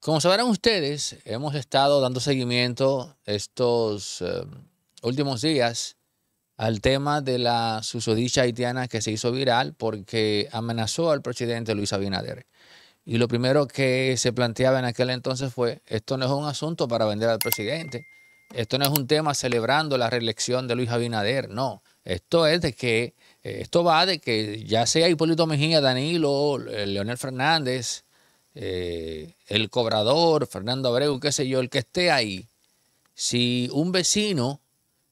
Como sabrán ustedes, hemos estado dando seguimiento estos em, últimos días al tema de la susodicha haitiana que se hizo viral porque amenazó al presidente Luis Abinader. Y lo primero que se planteaba en aquel entonces fue, esto no es un asunto para vender al presidente, esto no es un tema celebrando la reelección de Luis Abinader, no, esto es de que, eh, esto va de que ya sea Hipólito Mejía, Danilo, eh, Leonel Fernández, eh, el cobrador, Fernando Abreu, qué sé yo, el que esté ahí, si un vecino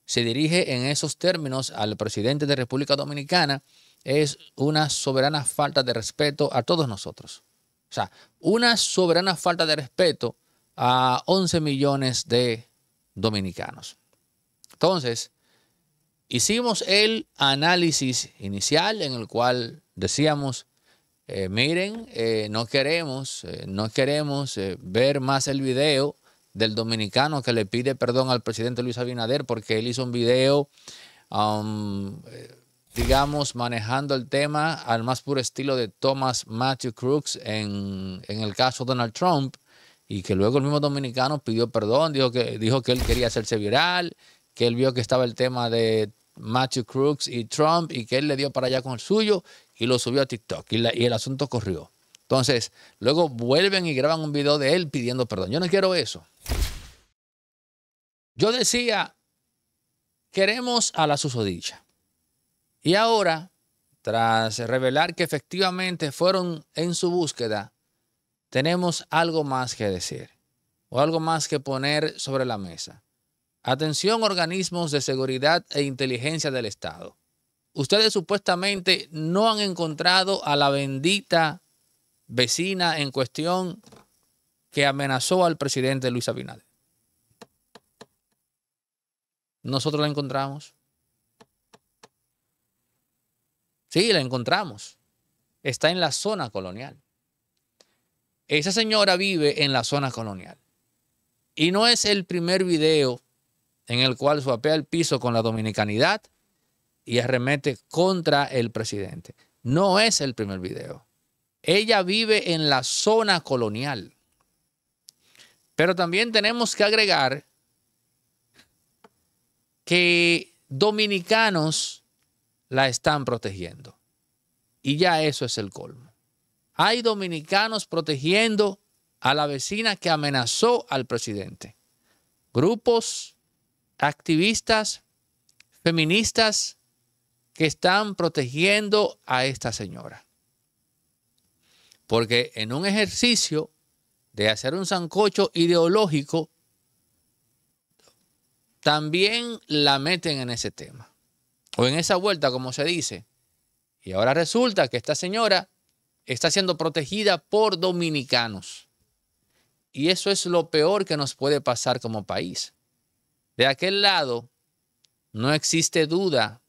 se dirige en esos términos al presidente de República Dominicana, es una soberana falta de respeto a todos nosotros. O sea, una soberana falta de respeto a 11 millones de dominicanos. Entonces, hicimos el análisis inicial en el cual decíamos eh, miren, eh, no queremos, eh, no queremos ver más el video del dominicano que le pide perdón al presidente Luis Abinader porque él hizo un video, um, digamos, manejando el tema al más puro estilo de Thomas Matthew Crooks en, el caso de Donald Trump y que luego el mismo dominicano pidió perdón, dijo que, dijo que él quería hacerse viral, que él vio que estaba el tema de Matthew Crooks y Trump y que él le dio para allá con el suyo y lo subió a TikTok y, el asunto corrió. Entonces, luego vuelven y graban un video de él pidiendo perdón. Yo no quiero eso. Yo decía, queremos a la susodicha. Y ahora, tras revelar que efectivamente fueron en su búsqueda, tenemos algo más que decir o algo más que poner sobre la mesa. Atención organismos de seguridad e inteligencia del Estado ustedes supuestamente no han encontrado a la bendita vecina en cuestión que amenazó al presidente Luis Abinader. Nosotros la encontramos. Sí, la encontramos. Está en la zona colonial. Esa señora vive en la zona colonial. Y no es el primer video en el cual suapea el piso con la dominicanidad y arremete contra el presidente. No es el primer video. Ella vive en la zona colonial. Pero también tenemos que agregar que dominicanos la están protegiendo. Y ya eso es el colmo. Hay dominicanos protegiendo a la vecina que amenazó al presidente. Grupos activistas, feministas, que están protegiendo a esta señora. Porque en un ejercicio de hacer un zancocho ideológico, también la meten en ese tema. O en esa vuelta, como se dice. Y ahora resulta que esta señora está siendo protegida por dominicanos. Y eso es lo peor que nos puede pasar como país. De aquel lado, no existe duda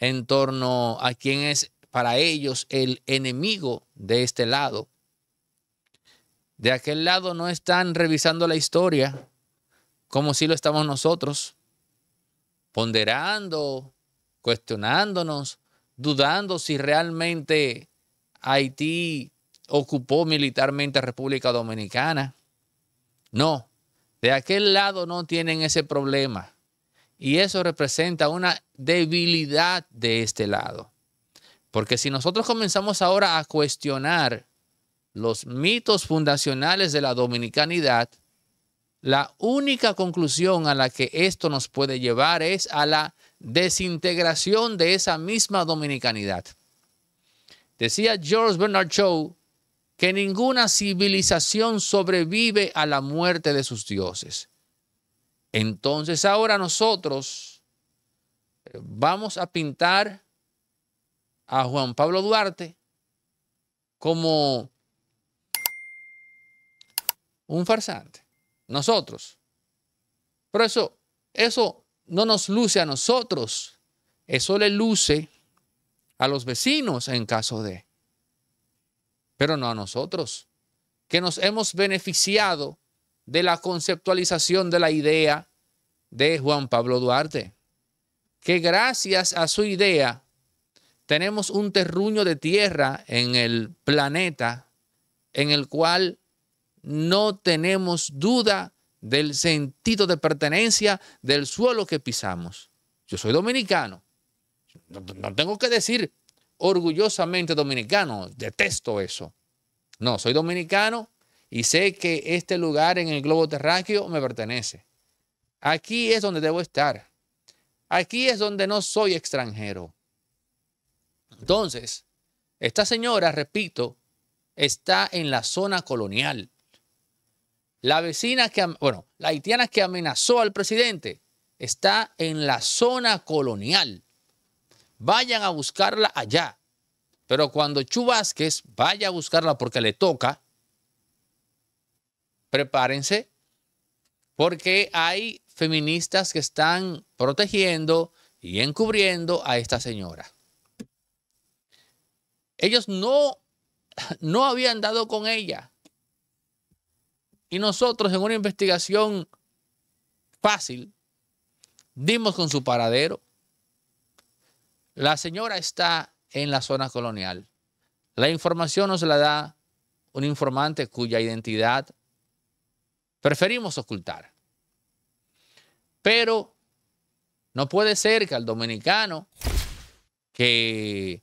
en torno a quién es para ellos el enemigo de este lado. De aquel lado no están revisando la historia como si lo estamos nosotros, ponderando, cuestionándonos, dudando si realmente Haití ocupó militarmente a República Dominicana. No, de aquel lado no tienen ese problema. Y eso representa una debilidad de este lado. Porque si nosotros comenzamos ahora a cuestionar los mitos fundacionales de la dominicanidad, la única conclusión a la que esto nos puede llevar es a la desintegración de esa misma dominicanidad. Decía George Bernard Shaw que ninguna civilización sobrevive a la muerte de sus dioses. Entonces ahora nosotros eh, vamos a pintar a Juan Pablo Duarte como un farsante. Nosotros. Pero eso, eso no nos luce a nosotros. Eso le luce a los vecinos en caso de. Pero no a nosotros, que nos hemos beneficiado de la conceptualización de la idea de Juan Pablo Duarte, que gracias a su idea tenemos un terruño de tierra en el planeta en el cual no tenemos duda del sentido de pertenencia del suelo que pisamos. Yo soy dominicano. No, tengo que decir orgullosamente dominicano, detesto eso. No, soy dominicano y sé que este lugar en el globo terráqueo me pertenece. Aquí es donde debo estar. Aquí es donde no soy extranjero. Entonces, esta señora, repito, está en la zona colonial. La vecina que, bueno, la haitiana que amenazó al presidente está en la zona colonial. Vayan a buscarla allá. Pero cuando Chu Vázquez vaya a buscarla porque le toca, prepárense, porque hay feministas que están protegiendo y encubriendo a esta señora. Ellos no, no habían dado con ella. Y nosotros en una investigación fácil, dimos con su paradero. La señora está en la zona colonial. La información nos la da un informante cuya identidad Preferimos ocultar. Pero no puede ser que al dominicano que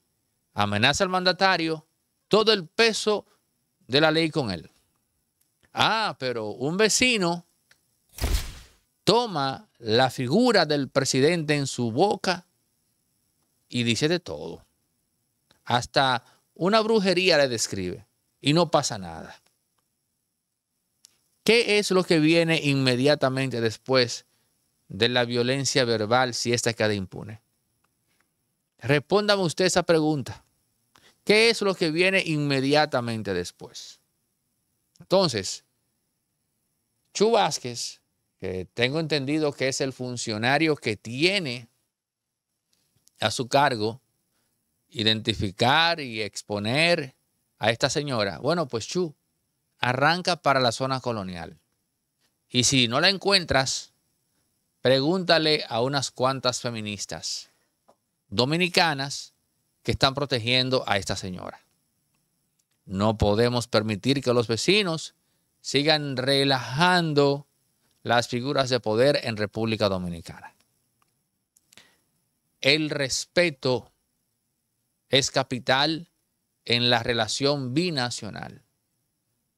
amenaza al mandatario todo el peso de la ley con él. Ah, pero un vecino toma la figura del presidente en su boca y dice de todo. Hasta una brujería le describe y no pasa nada. ¿Qué es lo que viene inmediatamente después de la violencia verbal si esta queda impune? Respóndame usted esa pregunta. ¿Qué es lo que viene inmediatamente después? Entonces, Chu Vázquez, que tengo entendido que es el funcionario que tiene a su cargo identificar y exponer a esta señora. Bueno, pues Chu arranca para la zona colonial. Y si no la encuentras, pregúntale a unas cuantas feministas dominicanas que están protegiendo a esta señora. No podemos permitir que los vecinos sigan relajando las figuras de poder en República Dominicana. El respeto es capital en la relación binacional.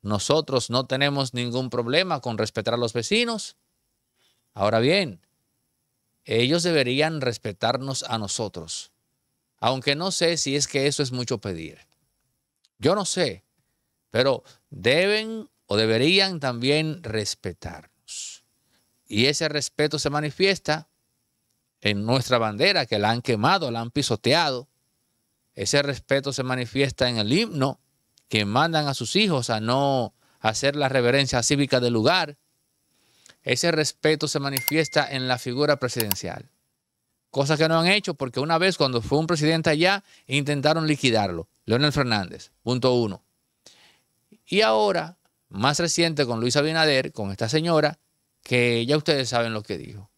Nosotros no tenemos ningún problema con respetar a los vecinos. Ahora bien, ellos deberían respetarnos a nosotros, aunque no sé si es que eso es mucho pedir. Yo no sé, pero deben o deberían también respetarnos. Y ese respeto se manifiesta en nuestra bandera, que la han quemado, la han pisoteado. Ese respeto se manifiesta en el himno, que mandan a sus hijos a no hacer la reverencia cívica del lugar, ese respeto se manifiesta en la figura presidencial. Cosa que no han hecho porque una vez cuando fue un presidente allá intentaron liquidarlo. Leonel Fernández, punto uno. Y ahora, más reciente con Luis Abinader, con esta señora, que ya ustedes saben lo que dijo.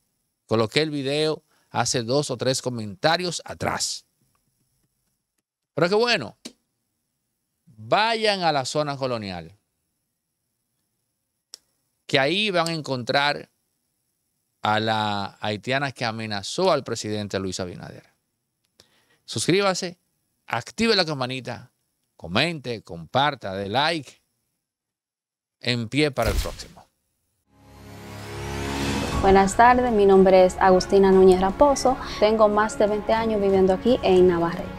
Coloqué el video hace dos o tres comentarios atrás. Pero qué bueno, vayan a la zona colonial, que ahí van a encontrar a la haitiana que amenazó al presidente Luis Abinader. Suscríbase, active la campanita, comente, comparta, de like, en pie para el próximo. Buenas tardes, mi nombre es Agustina Núñez Raposo, tengo más de 20 años viviendo aquí en Navarrete